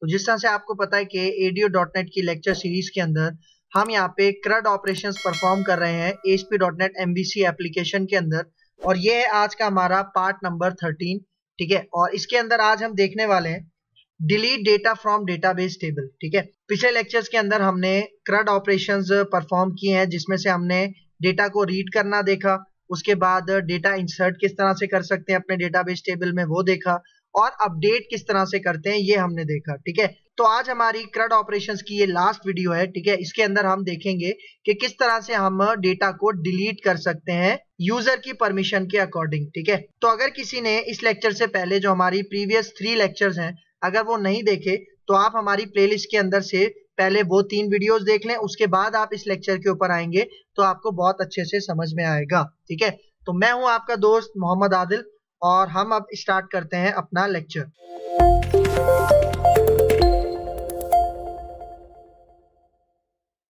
तो जिस तरह से आपको पता है कि एडियो डॉट नेट की लेक्चर सीरीज के अंदर हम यहाँ पे क्रड ऑपरेशन परफॉर्म कर रहे हैं H P dot net M V C application के अंदर और ये है आज का हमारा पार्ट नंबर थर्टीन ठीक है और इसके अंदर आज हम देखने वाले हैं delete data from database table ठीक है पिछले लेक्चर्स के अंदर हमने क्रड ऑपरेशन परफॉर्म किए हैं जिसमें से हमने डेटा को रीड करना देखा उसके बाद डेटा इंसर्ट किस तरह से कर सकते हैं अपने डेटाबेस टेबल में वो देखा और अपडेट किस तरह से करते हैं ये हमने देखा ठीक है तो आज हमारी क्रड ऑपरेशंस की ये लास्ट वीडियो है ठीक है इसके अंदर हम देखेंगे कि किस तरह से हम डेटा को डिलीट कर सकते हैं यूजर की परमिशन के अकॉर्डिंग ठीक है तो अगर किसी ने इस लेक्चर से पहले जो हमारी प्रीवियस थ्री लेक्चर हैं अगर वो नहीं देखे तो आप हमारी प्ले के अंदर से पहले वो तीन वीडियोस देख लें उसके बाद आप इस लेक्चर के ऊपर आएंगे तो आपको बहुत अच्छे से समझ में आएगा ठीक है तो मैं हूं आपका दोस्त मोहम्मद आदिल और हम अब स्टार्ट करते हैं अपना लेक्चर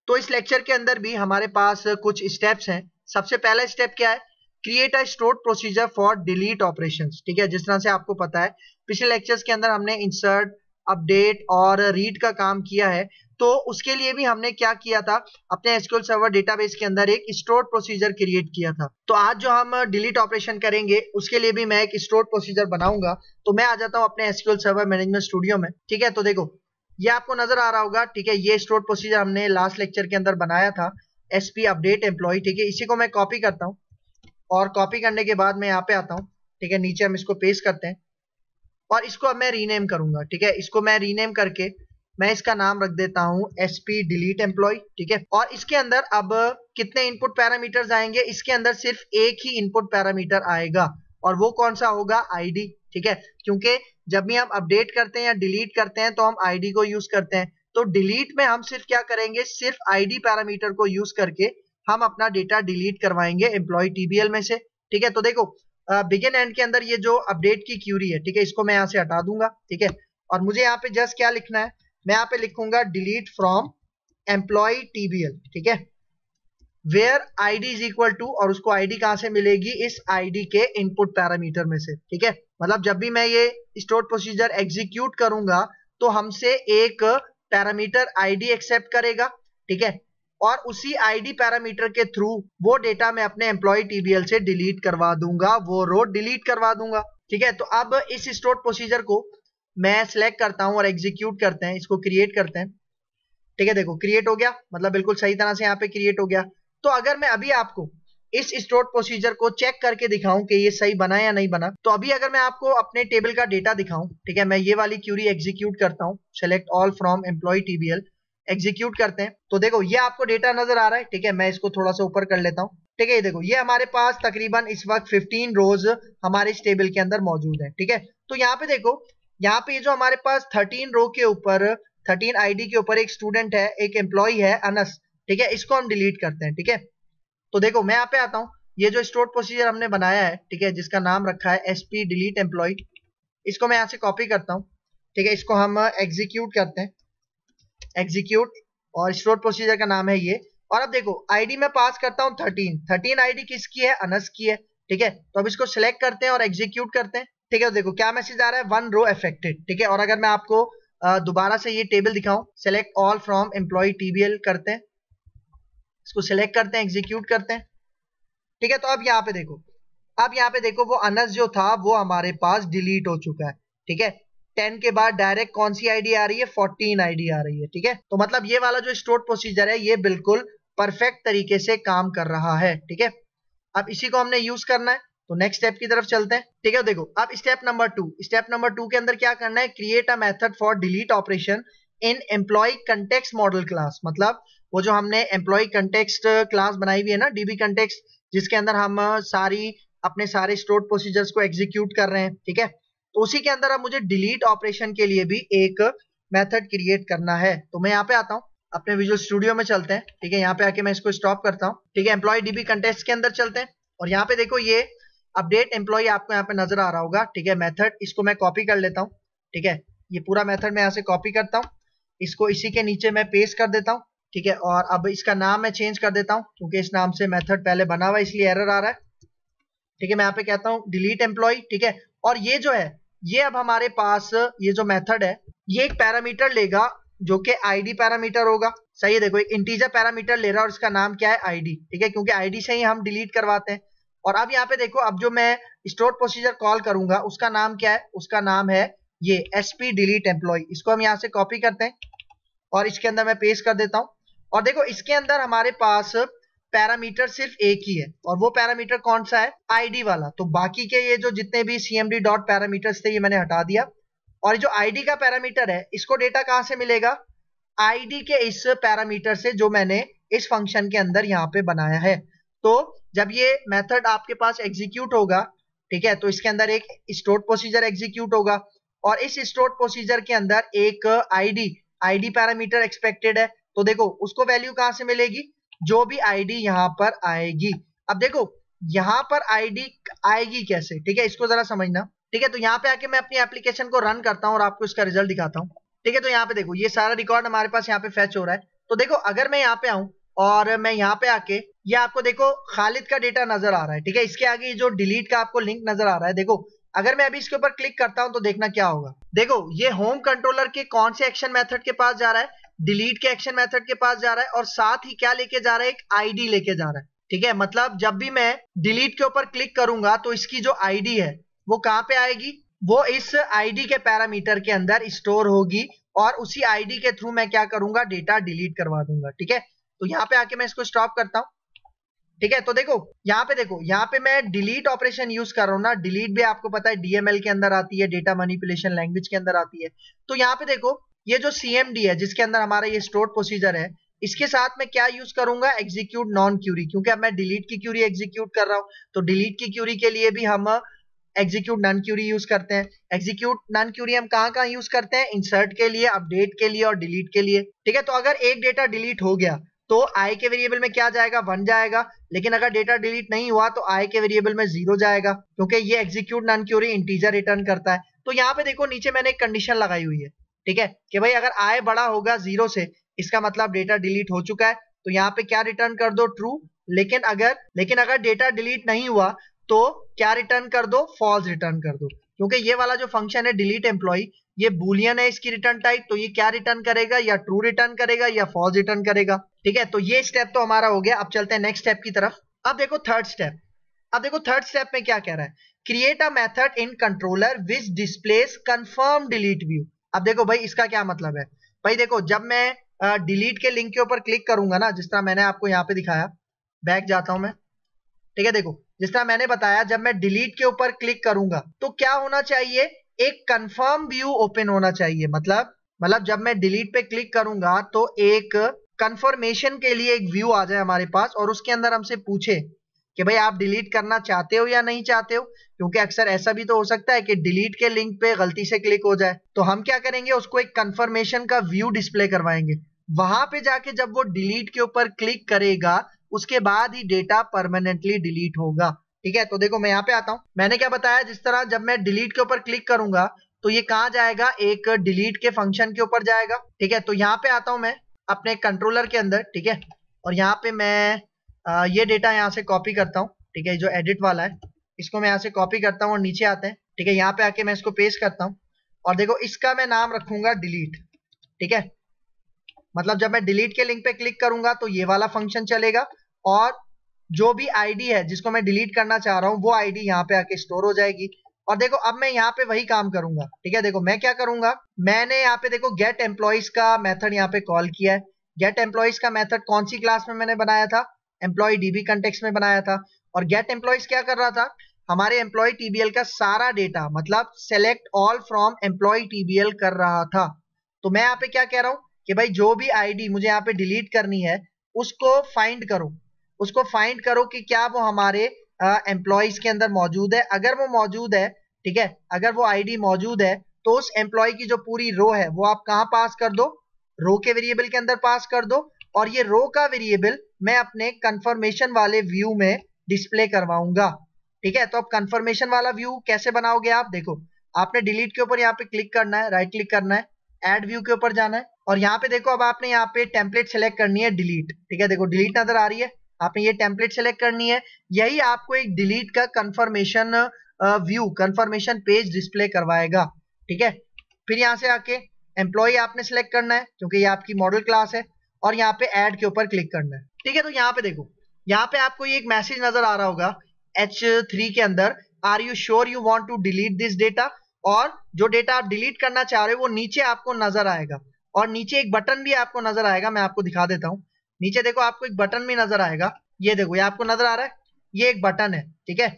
तो इस लेक्चर के अंदर भी हमारे पास कुछ स्टेप्स हैं सबसे पहला स्टेप क्या है create a stored procedure for delete operation ठीक है जिस तरह से आपको पता है पिछले लेक्चर्स के अंदर हमने इंसर्ट अपडेट और रीड का काम किया है तो उसके लिए भी हमने क्या किया था अपने एसक्यूएल सर्वर डेटाबेस के अंदर एक स्टोर प्रोसीजर क्रिएट किया था तो आज जो हम डिलीट ऑपरेशन करेंगे उसके लिए भी मैं एक स्टोर प्रोसीजर बनाऊंगा तो मैं आ जाता हूँ अपने एसक्यूएल सर्वर मैनेजमेंट स्टूडियो में ठीक है तो देखो ये आपको नजर आ रहा होगा ठीक है ये स्टोर प्रोसीजर हमने लास्ट लेक्चर के अंदर बनाया था एसपी अपडेट एम्प्लॉय ठीक है इसी को मैं कॉपी करता हूँ और कॉपी करने के बाद मैं यहाँ पे आता हूँ ठीक है नीचे हम इसको पेस्ट करते हैं और इसको अब मैं रीनेम करूंगा ठीक है इसको मैं रीनेम करके मैं इसका नाम रख देता हूँ एस पी डिलीट एम्प्लॉय ठीक है और इसके अंदर अब कितने इनपुट पैरामीटर्स आएंगे इसके अंदर सिर्फ एक ही इनपुट पैरामीटर आएगा और वो कौन सा होगा आईडी ठीक है क्योंकि जब भी हम अपडेट करते हैं या डिलीट करते हैं तो हम आईडी को यूज करते हैं तो डिलीट में हम सिर्फ क्या करेंगे सिर्फ आईडी पैरामीटर को यूज करके हम अपना डेटा डिलीट करवाएंगे एम्प्लॉय टीबीएल में से ठीक है तो देखो बिगिन एंड के अंदर ये जो अपडेट की क्यूरी है ठीक है इसको मैं यहाँ से हटा दूंगा ठीक है और मुझे यहाँ पे जस्ट क्या लिखना है मैं यहां पे लिखूंगा डिलीट फ्रॉम एम्प्लॉय टीबीएल ठीक है where D is equal to और उसको आईडी कहां से मिलेगी इस आईडी के इनपुट पैरामीटर में से ठीक है मतलब जब भी मैं ये स्टोर प्रोसीजर एग्जीक्यूट करूंगा तो हमसे एक पैरामीटर आईडी एक्सेप्ट करेगा ठीक है और उसी आईडी पैरामीटर के थ्रू वो डेटा मैं अपने एम्प्लॉय टीबीएल से डिलीट करवा दूंगा वो रो डिलीट करवा दूंगा ठीक है तो अब इस स्टोर प्रोसीजर को मैं सिलेक्ट करता हूँ और एग्जीक्यूट करते हैं इसको क्रिएट करते हैं ठीक है देखो क्रिएट हो गया मतलब बिल्कुल सही तरह से यहाँ पे क्रिएट हो गया तो अगर मैं अभी आपको इस स्टोर प्रोसीजर को चेक करके दिखाऊं कि ये सही बना या नहीं बना तो अभी अगर मैं आपको अपने टेबल का डेटा दिखाऊं ठीक है मैं ये वाली क्यूरी एग्जीक्यूट करता हूं select all from employ TBL execute करते हैं तो देखो ये आपको डेटा नजर आ रहा है ठीक है मैं इसको थोड़ा सा ऊपर कर लेता हूँ ठीक है ये देखो ये हमारे पास तकरीबन इस वक्त 15 रोज हमारे इस टेबल के अंदर मौजूद है ठीक है तो यहाँ पे देखो यहाँ पे जो हमारे पास थर्टीन रो के ऊपर थर्टीन आईडी के ऊपर एक स्टूडेंट है एक एम्प्लॉय है अनस ठीक है इसको हम डिलीट करते हैं ठीक है तो देखो मैं यहाँ पे आता हूँ ये जो स्टोर प्रोसीजर हमने बनाया है ठीक है जिसका नाम रखा है एस पी डिलीट एम्प्लॉय इसको मैं यहाँ से कॉपी करता हूँ ठीक है इसको हम एग्जीक्यूट uh, करते हैं एग्जीक्यूट और स्टोर प्रोसीजर का नाम है ये और अब देखो आईडी मैं पास करता हूँ थर्टीन थर्टीन आईडी किसकी है अनस की है ठीक है तो अब इसको सिलेक्ट करते हैं और एग्जीक्यूट करते हैं ठीक है देखो क्या मैसेज आ रहा है वन रो एफेक्टेड ठीक है और अगर मैं आपको दोबारा से ये टेबल दिखाऊं select all from employ TBL करते हैं इसको सिलेक्ट करते हैं एग्जीक्यूट करते हैं ठीक है तो अब यहाँ पे देखो अब यहाँ पे देखो वो अनस जो था वो हमारे पास डिलीट हो चुका है ठीक है टेन के बाद डायरेक्ट कौन सी आईडी आ रही है फोर्टीन आईडी आ रही है ठीक है तो मतलब ये वाला जो स्टोर प्रोसीजर है ये बिल्कुल परफेक्ट तरीके से काम कर रहा है ठीक है अब इसी को हमने यूज करना है तो नेक्स्ट स्टेप की तरफ चलते हैं ठीक है देखो अब step number two step number two के अंदर क्या करना है create a method for delete operation in employ context model class मतलब वो जो हमने एम्प्लॉय कंटेक्स्ट क्लास बनाई हुई है ना डीबी कंटेक्स जिसके अंदर हम uh, सारी अपने सारे स्टोर्ड प्रोसीजर्स को एग्जीक्यूट कर रहे हैं ठीक है तो उसी के अंदर अब मुझे डिलीट ऑपरेशन के लिए भी एक मेथड क्रिएट करना है तो मैं यहाँ पे आता हूँ अपने विजुअल स्टूडियो में चलते हैं ठीक है यहाँ पे आके मैं इसको स्टॉप करता हूँ ठीक है एम्प्लॉय डीबी कंटेक्स के अंदर चलते हैं और यहाँ पे देखो ये अपडेट एम्प्लॉय आपको यहाँ पे नजर आ रहा होगा ठीक है मेथड इसको मैं कॉपी कर लेता हूँ ठीक है ये पूरा मेथड मैं यहाँ से कॉपी करता हूँ इसको इसी के नीचे मैं पेस्ट कर देता हूँ ठीक है और अब इसका नाम मैं चेंज कर देता हूँ क्योंकि इस नाम से मेथड पहले बना हुआ इसलिए एरर आ रहा है ठीक है मैं यहाँ पे कहता हूँ डिलीट एम्प्लॉय ठीक है और ये जो है ये अब हमारे पास ये जो मेथड है ये एक पैरामीटर लेगा जो कि आईडी पैरामीटर होगा सही है देखो एक इंटीजर पैरामीटर ले रहा है और इसका नाम क्या है आईडी ठीक है क्योंकि आईडी से ही हम डिलीट करवाते हैं और अब यहाँ पे देखो अब जो मैं स्टोर प्रोसीजर कॉल करूंगा उसका नाम क्या है उसका नाम है ये एस पी डिलीट एम्प्लॉय इसको हम यहाँ से कॉपी करते हैं और इसके अंदर मैं पेश कर देता हूँ और देखो इसके अंदर हमारे पास पैरामीटर सिर्फ एक ही है और वो पैरामीटर कौन सा है आईडी वाला तो बाकी के ये जो जितने भी सीएमडी डॉट पैरामीटर थे ये मैंने हटा दिया और जो आईडी का पैरामीटर है इसको डेटा कहाँ से मिलेगा आईडी के इस पैरामीटर से जो मैंने इस फंक्शन के अंदर यहाँ पे बनाया है तो जब ये मेथड आपके पास एग्जीक्यूट होगा ठीक है तो इसके अंदर एक स्टोर प्रोसीजर एग्जीक्यूट होगा और इस स्टोर प्रोसीजर के अंदर एक आईडी आईडी पैरामीटर एक्सपेक्टेड है तो देखो उसको वैल्यू कहां से मिलेगी जो भी आईडी यहां पर आएगी अब देखो यहां पर आईडी आएगी कैसे ठीक है इसको जरा समझना ठीक है तो यहाँ पे आके मैं अपनी एप्लीकेशन को रन करता हूँ और आपको इसका रिजल्ट दिखाता हूँ ठीक है तो यहाँ पे देखो ये सारा रिकॉर्ड हमारे पास यहाँ पे फैच हो रहा है तो देखो अगर मैं यहाँ पे आऊँ और मैं यहाँ पे आके ये आपको देखो खालिद का डेटा नजर आ रहा है ठीक है इसके आगे जो डिलीट का आपको लिंक नजर आ रहा है देखो अगर मैं अभी इसके ऊपर क्लिक करता हूं तो देखना क्या होगा देखो ये होम कंट्रोलर के कौन से एक्शन मेथड के पास जा रहा है डिलीट के एक्शन मेथड के पास जा रहा है और साथ ही क्या लेके जा रहा है एक आईडी लेके जा रहा है ठीक है मतलब जब भी मैं डिलीट के ऊपर क्लिक करूंगा तो इसकी जो आईडी है वो कहाँ पे आएगी वो इस आईडी के पैरामीटर के अंदर स्टोर होगी और उसी आईडी के थ्रू मैं क्या करूंगा डेटा डिलीट करवा दूंगा ठीक है तो यहाँ पे आके मैं इसको स्टॉप करता हूँ ठीक है तो देखो यहाँ पे देखो यहाँ पे मैं डिलीट ऑपरेशन यूज कर रहा हूँ ना डिलीट भी आपको पता है डीएमएल के अंदर आती है डेटा मैनिपुलेशन लैंग्वेज के अंदर आती है तो यहाँ पे देखो ये जो सीएमडी है जिसके अंदर हमारा ये स्टोर प्रोसीजर है इसके साथ मैं क्या यूज करूंगा एग्जीक्यूट नॉन क्यूरी क्योंकि अब मैं डिलीट की क्यूरी एग्जीक्यूट कर रहा हूँ तो डिलीट की क्यूरी के लिए भी हम एग्जीक्यूट नॉन क्यूरी यूज करते हैं एग्जीक्यूट नॉन क्यूरी हम कहाँ कहाँ यूज करते हैं इंसर्ट के लिए अपडेट के लिए और डिलीट के लिए ठीक है तो अगर एक डेटा डिलीट हो गया तो आई के वेरिएबल में क्या जाएगा वन जाएगा लेकिन अगर डेटा डिलीट नहीं हुआ तो आई के वेरिएबल में जीरो जाएगा क्योंकि ये execute non query integer return करता है तो यहाँ पे देखो नीचे मैंने एक कंडीशन लगाई हुई है ठीक है कि भाई अगर आय बड़ा होगा जीरो से इसका मतलब डेटा डिलीट हो चुका है तो यहाँ पे क्या रिटर्न कर दो ट्रू लेकिन अगर लेकिन अगर डेटा डिलीट नहीं हुआ तो क्या रिटर्न कर दो फॉल्स रिटर्न कर दो क्योंकि ये वाला जो फंक्शन है डिलीट एम्प्लॉय ये बुलियन है इसकी रिटर्न टाइप तो ये क्या रिटर्न करेगा या ट्रू रिटर्न करेगा या फॉल्स रिटर्न करेगा ठीक है तो ये स्टेप तो हमारा हो गया अब चलते हैं नेक्स्ट स्टेप की तरफ अब देखो थर्ड स्टेप अब देखो थर्ड स्टेप में क्या कह रहा है create a method in controller which displays confirm delete view अब देखो भाई इसका क्या मतलब है भाई देखो जब मैं डिलीट के लिंक के ऊपर क्लिक करूंगा ना जिस तरह मैंने आपको यहाँ पे दिखाया बैक जाता हूं मैं ठीक है देखो जिस तरह मैंने बताया जब मैं डिलीट के ऊपर क्लिक करूंगा तो क्या होना चाहिए एक कंफर्म व्यू ओपन होना चाहिए मतलब मतलब जब मैं डिलीट पे क्लिक करूंगा तो एक कंफर्मेशन के लिए एक व्यू आ जाए हमारे पास और उसके अंदर हमसे पूछे कि भाई आप डिलीट करना चाहते हो या नहीं चाहते हो क्योंकि अक्सर ऐसा भी तो हो सकता है कि डिलीट के लिंक पे गलती से क्लिक हो जाए तो हम क्या करेंगे उसको एक कंफर्मेशन का व्यू डिस्प्ले करवाएंगे वहां पे जाके जब वो डिलीट के ऊपर क्लिक करेगा उसके बाद ही डेटा परमानेंटली डिलीट होगा ठीक है तो देखो मैं यहाँ पे आता हूँ मैंने क्या बताया जिस तरह जब मैं डिलीट के ऊपर क्लिक करूंगा तो ये कहाँ जाएगा एक डिलीट के फंक्शन के ऊपर जाएगा ठीक है तो यहाँ पे आता हूँ मैं अपने कंट्रोलर के अंदर ठीक है और यहाँ पे मैं आ, ये डेटा यहाँ से कॉपी करता हूँ ठीक है जो एडिट वाला है इसको मैं यहाँ से कॉपी करता हूँ और नीचे आते हैं ठीक है यहाँ पे आके मैं इसको पेस्ट करता हूँ और देखो इसका मैं नाम रखूंगा डिलीट ठीक है मतलब जब मैं डिलीट के लिंक पे क्लिक करूंगा तो ये वाला फंक्शन चलेगा और जो भी आईडी है जिसको मैं डिलीट करना चाह रहा हूँ वो आईडी यहाँ पे आके स्टोर हो जाएगी और देखो अब मैं यहाँ पे वही काम करूंगा ठीक है देखो मैं क्या करूंगा मैंने यहाँ पे देखो गेट एम्प्लॉयज का मेथड यहाँ पे कॉल किया है गेट एम्प्लॉयज का मेथड कौन सी क्लास में मैंने बनाया था एम्प्लॉय डीबी कंटेक्स में बनाया था और गेट एम्प्लॉयज क्या कर रहा था हमारे एम्प्लॉय टीबीएल का सारा डेटा मतलब select all from employ TBL कर रहा था तो मैं यहाँ पे क्या कह रहा हूँ कि भाई जो भी आईडी मुझे यहाँ पे डिलीट करनी है उसको फाइंड करो उसको फाइंड करो कि क्या वो हमारे एम्प्लॉयज के अंदर मौजूद है अगर वो मौजूद है ठीक है अगर वो आईडी मौजूद है तो उस एम्प्लॉय की जो पूरी रो है वो आप कहाँ पास कर दो रो के वेरिएबल के अंदर पास कर दो और ये रो का वेरिएबल मैं अपने कंफर्मेशन वाले व्यू में डिस्प्ले करवाऊंगा ठीक है तो अब कंफर्मेशन वाला व्यू कैसे बनाओगे आप देखो आपने डिलीट के ऊपर यहाँ पे क्लिक करना है राइट क्लिक करना है एड व्यू के ऊपर जाना है और यहाँ पे देखो अब आपने यहाँ पे टेम्पलेट सेलेक्ट करनी है डिलीट ठीक है देखो डिलीट नजर आ रही है आपने ये टेम्पलेट सेलेक्ट करनी है यही आपको एक डिलीट का confirmation view confirmation page display करवाएगा ठीक है फिर यहां से आके एम्प्लॉय आपने सेलेक्ट करना है क्योंकि ये आपकी मॉडल क्लास है और यहाँ पे एड के ऊपर क्लिक करना है ठीक है तो यहाँ पे देखो यहाँ पे आपको ये एक मैसेज नजर आ रहा होगा एच थ्री के अंदर are you sure you want to delete this data और जो डेटा आप डिलीट करना चाह रहे हो वो नीचे आपको नजर आएगा और नीचे एक बटन भी आपको नजर आएगा मैं आपको दिखा देता हूँ नीचे देखो आपको एक बटन भी नजर आएगा ये देखो ये आपको नजर आ रहा है ये एक बटन है ठीक है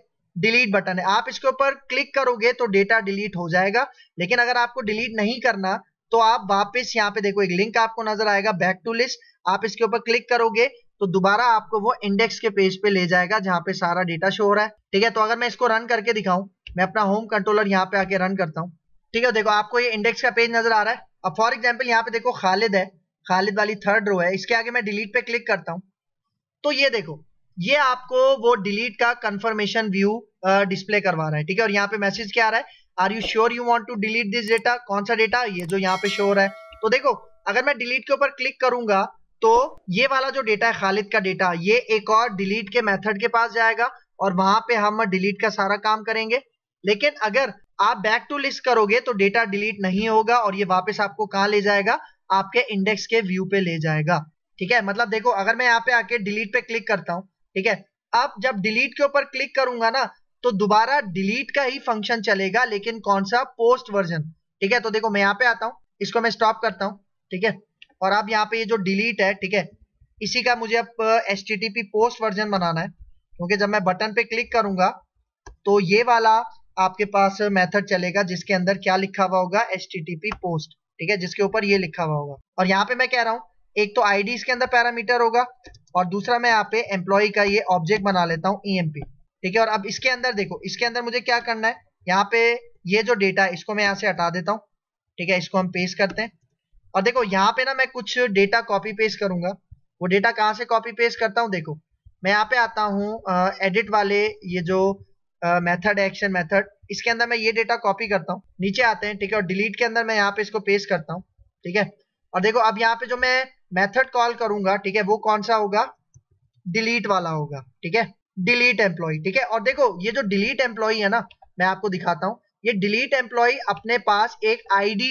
डिलीट बटन है आप इसके ऊपर क्लिक करोगे तो डेटा डिलीट हो जाएगा लेकिन अगर आपको डिलीट नहीं करना तो आप वापस यहाँ पे देखो एक लिंक आपको नजर आएगा बैक टू लिस्ट आप इसके ऊपर क्लिक करोगे तो दोबारा आपको वो इंडेक्स के पेज पे ले जाएगा जहाँ पे सारा डेटा शो हो रहा है ठीक है तो अगर मैं इसको रन करके दिखाऊं मैं अपना होम कंट्रोलर यहाँ पे आके रन करता हूँ ठीक है देखो आपको ये इंडेक्स का पेज नजर आ रहा है अब फॉर एग्जाम्पल यहाँ पे देखो खालिद है खालिद वाली थर्ड रो है इसके आगे मैं डिलीट पे क्लिक करता हूँ तो ये देखो ये आपको वो डिलीट का कंफर्मेशन व्यू डिस्प्ले करवा रहा है ठीक है और यहाँ पे मैसेज क्या आ रहा है are you sure you want to delete this data कौन सा डेटा ये जो यहाँ पे श्योर है तो देखो अगर मैं डिलीट के ऊपर क्लिक करूंगा तो ये वाला जो डेटा है खालिद का डेटा ये एक और डिलीट के मेथड के पास जाएगा और वहां पे हम डिलीट का सारा काम करेंगे लेकिन अगर आप बैक टू लिस्ट करोगे तो डेटा डिलीट नहीं होगा और ये वापस आपको कहा ले जाएगा आपके इंडेक्स के व्यू पे ले जाएगा ठीक है मतलब देखो अगर मैं यहाँ पे आके डिलीट पे क्लिक करता हूँ ठीक है अब जब डिलीट के ऊपर क्लिक करूंगा ना तो दोबारा डिलीट का ही फंक्शन चलेगा लेकिन कौन सा पोस्ट वर्जन ठीक है तो देखो मैं यहाँ पे आता हूँ इसको मैं स्टॉप करता हूँ ठीक है और अब यहाँ पे ये जो डिलीट है ठीक है इसी का मुझे अब एस पोस्ट वर्जन बनाना है क्योंकि जब मैं बटन पे क्लिक करूंगा तो ये वाला आपके पास मेथड चलेगा जिसके अंदर क्या लिखा हुआ होगा एस पोस्ट ठीक है जिसके ऊपर ये लिखा हुआ होगा और यहाँ पे मैं कह रहा हूँ एक तो आई इसके अंदर पैरामीटर होगा और दूसरा मैं यहाँ पे एम्प्लॉय का ये ऑब्जेक्ट बना लेता हूँ ई e ठीक है और अब इसके अंदर देखो इसके अंदर मुझे क्या करना है यहाँ पे ये जो डेटा है इसको मैं यहाँ से हटा देता हूँ ठीक है इसको हम पेस्ट करते हैं और देखो यहाँ पे ना मैं कुछ डेटा कॉपी पेस्ट करूंगा वो डेटा कहाँ से कॉपी पेस्ट करता हूँ देखो मैं यहाँ पे आता हूँ एडिट वाले ये जो मेथड एक्शन मेथड इसके अंदर मैं ये डेटा कॉपी करता हूँ नीचे आते हैं ठीक है और डिलीट के अंदर मैं यहाँ पे इसको पेस्ट करता हूँ ठीक है और देखो अब यहाँ पे जो मैं मेथड कॉल करूंगा ठीक है वो कौन सा होगा डिलीट वाला होगा ठीक है डिलीट एम्प्लॉय ठीक है और देखो ये जो डिलीट एम्प्लॉय है ना मैं आपको दिखाता हूँ ये डिलीट एम्प्लॉय अपने पास एक आईडी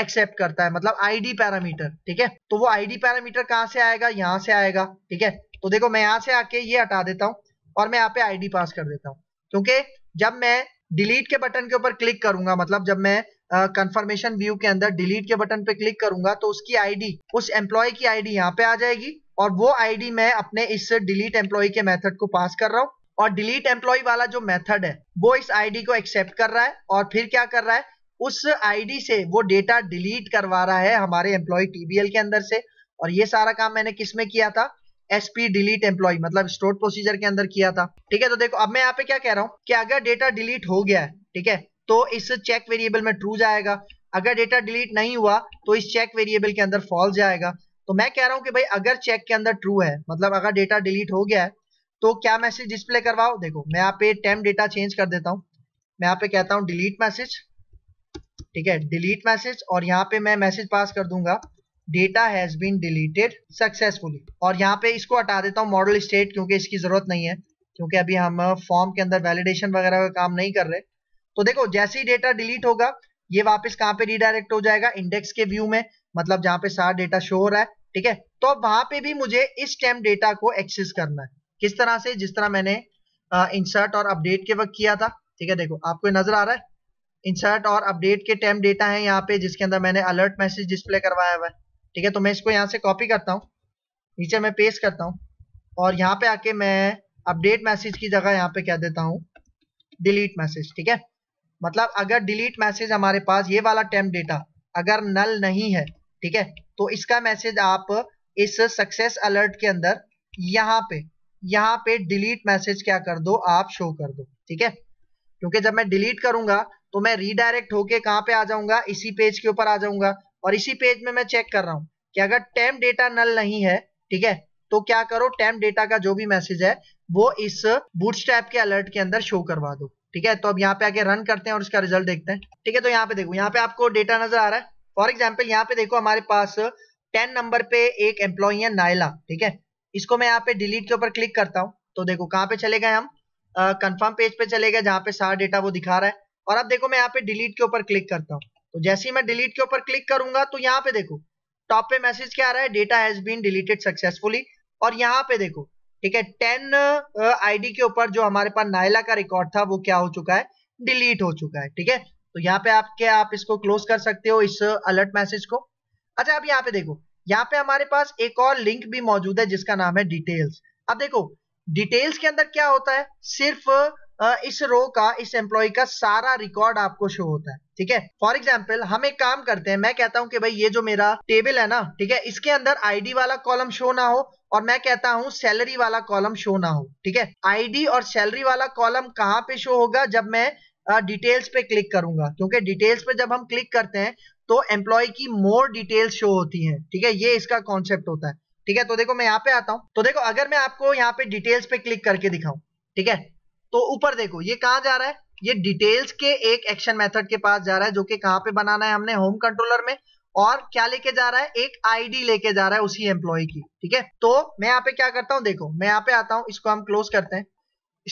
एक्सेप्ट करता है मतलब आईडी पैरामीटर ठीक है तो वो आईडी पैरामीटर कहाँ से आएगा यहाँ से आएगा ठीक है तो देखो मैं यहाँ से आके ये हटा देता हूँ और मैं यहाँ पे आईडी पास कर देता हूँ क्योंकि जब मैं डिलीट के बटन के ऊपर क्लिक करूंगा मतलब जब मैं कंफर्मेशन uh, व्यू के अंदर डिलीट के बटन पे क्लिक करूंगा तो उसकी आईडी उस एम्प्लॉय की आईडी यहाँ पे आ जाएगी और वो आईडी मैं अपने इस डिलीट एम्प्लॉय के मेथड को पास कर रहा हूँ और डिलीट एम्प्लॉय वाला जो मेथड है वो इस आईडी को एक्सेप्ट कर रहा है और फिर क्या कर रहा है उस आईडी से वो डेटा डिलीट करवा रहा है हमारे एम्प्लॉय टीबीएल के अंदर से और ये सारा काम मैंने किस में किया था एसपी डिलीट एम्प्लॉय मतलब स्टोर प्रोसीजर के अंदर किया था ठीक है तो देखो अब मैं यहाँ पे क्या कह रहा हूँ कि अगर डेटा डिलीट हो गया है ठीक है तो इस चेक वेरिएबल में ट्रू जाएगा अगर डेटा डिलीट नहीं हुआ तो इस चेक वेरिएबल के अंदर फॉल्स जाएगा तो मैं कह रहा हूँ कि भाई अगर चेक के अंदर ट्रू है मतलब अगर डेटा डिलीट हो गया है तो क्या मैसेज डिस्प्ले करवाओ देखो मैं यहाँ पे टेम डेटा चेंज कर देता हूँ मैं यहाँ पे कहता हूँ डिलीट मैसेज ठीक है डिलीट मैसेज और यहाँ पे मैं मैसेज पास कर दूंगा data has been deleted successfully और यहाँ पे इसको हटा देता हूँ मॉडल स्टेट क्योंकि इसकी जरूरत नहीं है क्योंकि अभी हम फॉर्म uh, के अंदर वैलिडेशन वगैरह का काम नहीं कर रहे तो देखो जैसे ही डेटा डिलीट होगा ये वापस कहाँ पे रिडायरेक्ट हो जाएगा इंडेक्स के व्यू में मतलब जहाँ पे सारा डेटा शो हो रहा है ठीक है तो वहां पे भी मुझे इस टाइम डेटा को एक्सेस करना है किस तरह से जिस तरह मैंने इंसर्ट uh, और अपडेट के वक्त किया था ठीक है देखो आपको नजर आ रहा है इंसर्ट और अपडेट के टाइम डेटा है यहाँ पे जिसके अंदर मैंने अलर्ट मैसेज डिस्प्ले करवाया हुआ है ठीक है तो मैं इसको यहाँ से कॉपी करता हूँ नीचे मैं पेस्ट करता हूँ और यहाँ पे आके मैं अपडेट मैसेज की जगह यहाँ पे क्या देता हूँ डिलीट मैसेज ठीक है मतलब अगर डिलीट मैसेज हमारे पास ये वाला टेम्प डेटा अगर नल नहीं है ठीक है तो इसका मैसेज आप इस सक्सेस अलर्ट के अंदर यहाँ पे यहाँ पे डिलीट मैसेज क्या कर दो आप शो कर दो ठीक है क्योंकि जब मैं डिलीट करूंगा तो मैं रीडायरेक्ट होके कहाँ पे आ जाऊंगा इसी पेज के ऊपर आ जाऊंगा और इसी पेज में मैं चेक कर रहा हूँ कि अगर टेम डेटा नल नहीं है ठीक है तो क्या करो टेम डेटा का जो भी मैसेज है वो इस बूट के अलर्ट के अंदर शो करवा दो ठीक है तो अब यहाँ पे आके रन करते हैं और इसका रिजल्ट देखते हैं ठीक है तो यहाँ पे देखो यहाँ पे आपको डेटा नजर आ रहा है फॉर एग्जाम्पल यहाँ पे देखो हमारे पास टेन नंबर पे एक एम्प्लॉय है नायला ठीक है इसको मैं यहाँ पे डिलीट के ऊपर क्लिक करता हूँ तो देखो कहाँ पे चले गए हम कंफर्म पेज पे चले गए जहाँ पे सारा डेटा वो दिखा रहा है और अब देखो मैं यहाँ पे डिलीट के ऊपर क्लिक करता हूँ तो जैसे ही मैं डिलीट के ऊपर क्लिक करूंगा तो यहाँ पे देखो टॉप पे मैसेज क्या आ रहा है data has been deleted successfully और यहाँ पे देखो ठीक है टेन आईडी के ऊपर जो हमारे पास नायला का रिकॉर्ड था वो क्या हो चुका है डिलीट हो चुका है ठीक है तो यहाँ पे आप क्या आप इसको क्लोज कर सकते हो इस अलर्ट मैसेज को अच्छा अब यहाँ पे देखो यहाँ पे हमारे पास एक और लिंक भी मौजूद है जिसका नाम है डिटेल्स अब देखो डिटेल्स के अंदर क्या होता है सिर्फ इस रो का इस एम्प्लॉय का सारा रिकॉर्ड आपको शो होता है ठीक है फॉर एग्जाम्पल हम एक काम करते हैं मैं कहता हूं कि भाई ये जो मेरा टेबल है ना ठीक है इसके अंदर आईडी वाला कॉलम शो ना हो और मैं कहता हूं सैलरी वाला कॉलम शो ना हो ठीक है आईडी और सैलरी वाला कॉलम कहाँ पे शो होगा जब मैं डिटेल्स पे क्लिक करूंगा क्योंकि डिटेल्स पे जब हम क्लिक करते हैं तो एम्प्लॉय की मोर डिटेल्स शो होती हैं ठीक है ये इसका कॉन्सेप्ट होता है ठीक है तो देखो मैं यहाँ पे आता हूँ तो देखो अगर मैं आपको यहाँ पे डिटेल्स पे क्लिक करके दिखाऊं ठीक है तो ऊपर देखो ये कहा जा रहा है ये डिटेल्स के एक एक्शन मेथड के पास जा रहा है जो कि कहां पे बनाना है हमने होम कंट्रोलर में और क्या लेके जा रहा है एक आईडी लेके जा रहा है उसी एम्प्लॉय की ठीक है तो मैं यहाँ पे क्या करता हूँ देखो मैं यहाँ पे आता हूँ इसको हम क्लोज करते हैं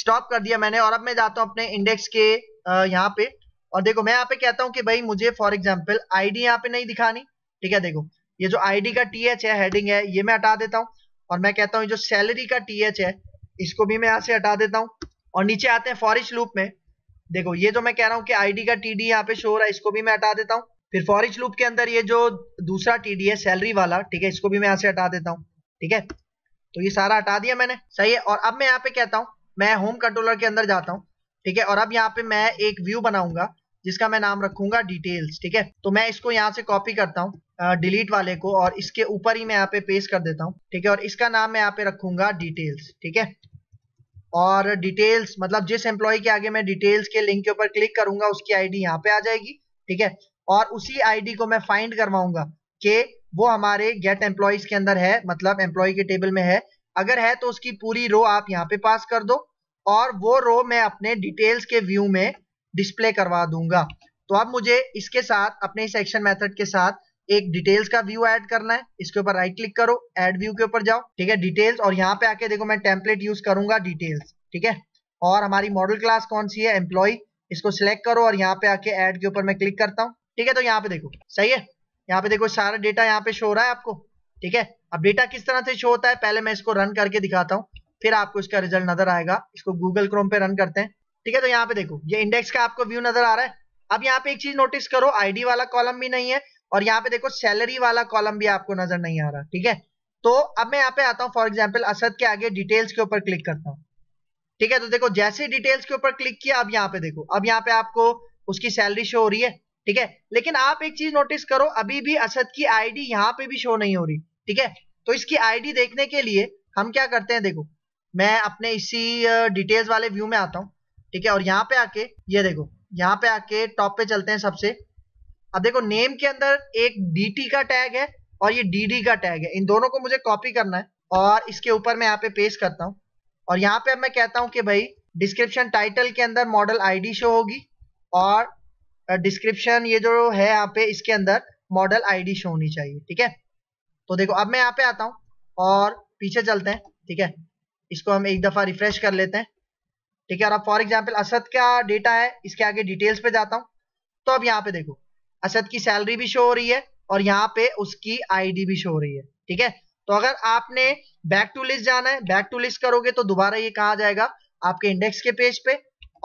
स्टॉप कर दिया मैंने और अब मैं जाता हूँ अपने इंडेक्स के यहाँ पे और देखो मैं यहाँ पे कहता हूँ कि भाई मुझे फॉर एग्जाम्पल आई यहाँ पे नहीं दिखानी ठीक है देखो ये जो आईडी का टी एच है हेडिंग है ये मैं हटा देता हूँ और मैं कहता हूँ जो सैलरी का टी एच है इसको भी मैं यहाँ से हटा देता हूँ और नीचे आते हैं फॉरिश लूप में देखो ये जो मैं कह रहा हूँ कि आईडी का टीडी यहाँ पे शो हो रहा है इसको भी मैं हटा देता हूँ फिर फॉरिश लूप के अंदर ये जो दूसरा टीडी है सैलरी वाला ठीक है इसको भी मैं यहाँ से हटा देता हूँ ठीक है तो ये सारा हटा दिया मैंने सही है और अब मैं यहाँ पे कहता हूँ मैं होम कंट्रोलर के अंदर जाता हूँ ठीक है और अब यहाँ पे मैं एक व्यू बनाऊंगा जिसका मैं नाम रखूंगा डिटेल्स ठीक है तो मैं इसको यहाँ से कॉपी करता हूँ डिलीट वाले को और इसके ऊपर ही मैं यहाँ पे पेस्ट कर देता हूँ ठीक है और इसका नाम मैं यहाँ पे रखूंगा डिटेल्स ठीक है और डिटेल्स मतलब जिस एम्प्लॉय के आगे मैं डिटेल्स के लिंक के ऊपर क्लिक करूंगा उसकी आईडी यहाँ पे आ जाएगी ठीक है और उसी आईडी को मैं फाइंड करवाऊंगा कि वो हमारे गेट एम्प्लॉयज के अंदर है मतलब एम्प्लॉय के टेबल में है अगर है तो उसकी पूरी रो आप यहाँ पे पास कर दो और वो रो मैं अपने डिटेल्स के व्यू में डिस्प्ले करवा दूंगा तो अब मुझे इसके साथ अपने सेक्शन मेथड के साथ एक डिटेल्स का व्यू ऐड करना है इसके ऊपर राइट क्लिक करो एड व्यू के ऊपर जाओ ठीक है डिटेल्स और यहाँ पे आके देखो मैं टेम्पलेट यूज करूंगा डिटेल्स ठीक है और हमारी मॉडल क्लास कौन सी है एम्प्लॉय इसको सिलेक्ट करो और यहाँ पे आके एड के ऊपर मैं क्लिक करता हूँ ठीक है तो यहाँ पे देखो सही है यहाँ पे देखो सारा डेटा यहाँ पे शो हो रहा है आपको ठीक है अब डेटा किस तरह से शो होता है पहले मैं इसको रन करके दिखाता हूँ फिर आपको इसका रिजल्ट नजर आएगा इसको गूगल क्रोम पे रन करते हैं ठीक है तो यहाँ पे देखो ये इंडेक्स का आपको व्यू नजर आ रहा है अब यहाँ पे एक चीज नोटिस करो आईडी वाला कॉलम भी नहीं है और यहाँ पे देखो सैलरी वाला कॉलम भी आपको नजर नहीं आ रहा ठीक है तो अब मैं यहाँ पे आता हूँ फॉर एग्जाम्पल असद के आगे डिटेल्स के ऊपर क्लिक करता हूँ ठीक है तो देखो जैसे ही डिटेल्स के ऊपर क्लिक किया अब यहाँ पे देखो अब यहाँ पे आपको उसकी सैलरी शो हो रही है ठीक है लेकिन आप एक चीज नोटिस करो अभी भी असद की आईडी यहाँ पे भी शो नहीं हो रही ठीक है तो इसकी आईडी देखने के लिए हम क्या करते हैं देखो मैं अपने इसी डिटेल्स वाले व्यू में आता हूँ ठीक है और यहाँ पे आके ये देखो यहाँ पे आके टॉप पे चलते हैं सबसे अब देखो नेम के अंदर एक डी का टैग है और ये डी का टैग है इन दोनों को मुझे कॉपी करना है और इसके ऊपर मैं यहाँ पे पेस्ट करता हूँ और यहाँ पे अब मैं कहता हूँ कि भाई डिस्क्रिप्शन टाइटल के अंदर मॉडल आई शो होगी और डिस्क्रिप्शन ये जो है यहाँ पे इसके अंदर मॉडल आईडी शो होनी चाहिए ठीक है तो देखो अब मैं यहाँ पे आता हूँ और पीछे चलते हैं ठीक है इसको हम एक दफ़ा रिफ्रेश कर लेते हैं ठीक है और अब फॉर एग्जाम्पल असद का डेटा है इसके आगे डिटेल्स पे जाता हूँ तो अब यहाँ पे देखो असद की सैलरी भी शो हो रही है और यहाँ पे उसकी आईडी भी शो हो रही है ठीक है तो अगर आपने बैक टू लिस्ट जाना है बैक टू लिस्ट करोगे तो दोबारा ये कहा जाएगा आपके इंडेक्स के पेज पे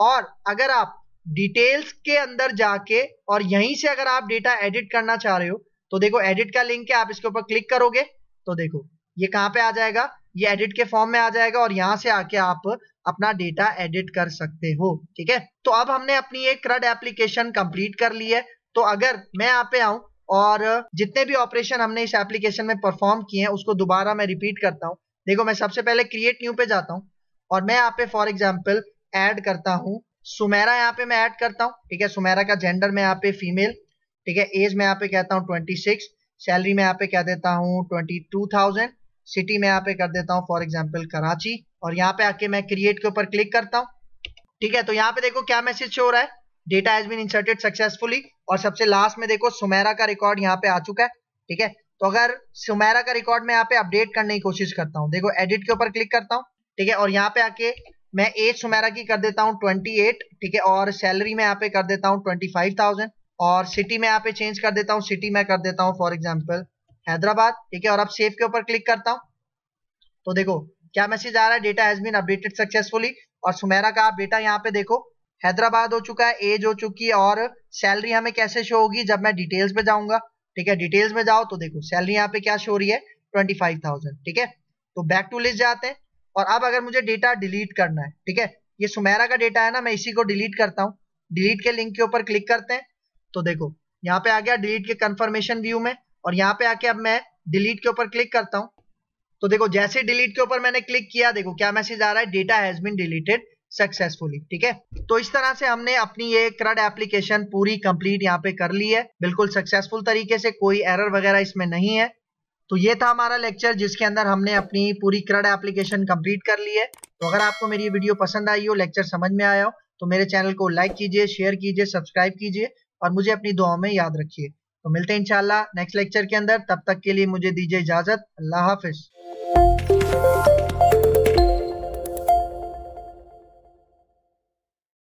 और अगर आप डिटेल्स के अंदर जाके और यहीं से अगर आप डेटा एडिट करना चाह रहे हो तो देखो एडिट का लिंक है आप इसके ऊपर क्लिक करोगे तो देखो ये कहाँ पे आ जाएगा ये एडिट के फॉर्म में आ जाएगा और यहाँ से आके आप अपना डेटा एडिट कर सकते हो ठीक है तो अब हमने अपनी एक क्रड एप्लीकेशन कंप्लीट कर ली है तो अगर मैं यहाँ पे आऊँ और जितने भी ऑपरेशन हमने इस एप्लीकेशन में परफॉर्म किए हैं उसको दोबारा मैं रिपीट करता हूँ देखो मैं सबसे पहले क्रिएट न्यू पे जाता हूँ और मैं यहाँ पे फॉर एग्जाम्पल एड करता हूँ सुमेरा यहाँ पे मैं ऐड करता हूँ ठीक है सुमेरा का जेंडर मैं यहाँ पे फीमेल ठीक है एज मैं यहाँ पे कहता हूँ ट्वेंटी सिक्स सैलरी मैं यहाँ पे कह देता हूँ ट्वेंटी टू थाउजेंड सिटी मैं यहाँ पे कर देता हूँ फॉर एग्जाम्पल कराची और यहाँ पे आके मैं क्रिएट के ऊपर क्लिक करता हूँ ठीक है तो यहाँ पे देखो क्या मैसेज शो हो रहा है data has been inserted successfully और सबसे लास्ट में देखो सुमेरा का रिकॉर्ड यहाँ पे आ चुका है ठीक है तो अगर सुमेरा का रिकॉर्ड मैं यहाँ पे अपडेट करने की कोशिश करता हूँ देखो एडिट के ऊपर क्लिक करता हूँ ठीक है और यहाँ पे आके मैं एज सुमेरा की कर देता हूँ एट ठीक है और सैलरी में यहाँ पे कर देता हूँ थाउजेंड और सिटी में यहाँ पे चेंज कर देता हूँ सिटी में कर देता हूँ फॉर एग्जाम्पल हैदराबाद ठीक है और अब सेफ के ऊपर क्लिक करता हूँ तो देखो क्या मैसेज आ रहा है data has been updated successfully और सुमेरा का आप डेटा यहाँ पे देखो हैदराबाद हो चुका है एज हो चुकी है और सैलरी हमें कैसे शो होगी जब मैं डिटेल्स में जाऊंगा ठीक है डिटेल्स में जाओ तो देखो सैलरी यहाँ पे क्या शो हो रही है ट्वेंटी फाइव थाउजेंड ठीक है तो बैक टू लिस्ट जाते हैं और अब अगर मुझे डेटा डिलीट करना है ठीक है ये सुमेरा का डेटा है ना मैं इसी को डिलीट करता हूँ डिलीट के लिंक के ऊपर क्लिक करते हैं तो देखो यहाँ पे आ गया डिलीट के कंफर्मेशन व्यू में और यहाँ पे आके अब मैं डिलीट के ऊपर क्लिक करता हूँ तो देखो जैसे डिलीट के ऊपर मैंने क्लिक किया देखो क्या मैसेज आ रहा है data has been deleted successfully ठीक है तो इस तरह से हमने अपनी ये क्रड एप्लीकेशन पूरी कंप्लीट यहाँ पे कर ली है बिल्कुल सक्सेसफुल तरीके से कोई एरर वगैरह इसमें नहीं है तो ये था हमारा लेक्चर जिसके अंदर हमने अपनी पूरी क्रड एप्लीकेशन कंप्लीट कर ली है तो अगर आपको मेरी वीडियो पसंद आई हो लेक्चर समझ में आया हो तो मेरे चैनल को लाइक कीजिए शेयर कीजिए सब्सक्राइब कीजिए और मुझे अपनी दुआओं में याद रखिए तो मिलते हैं इंशाल्लाह नेक्स्ट लेक्चर के अंदर तब तक के लिए मुझे दीजिए इजाजत अल्लाह हाफिज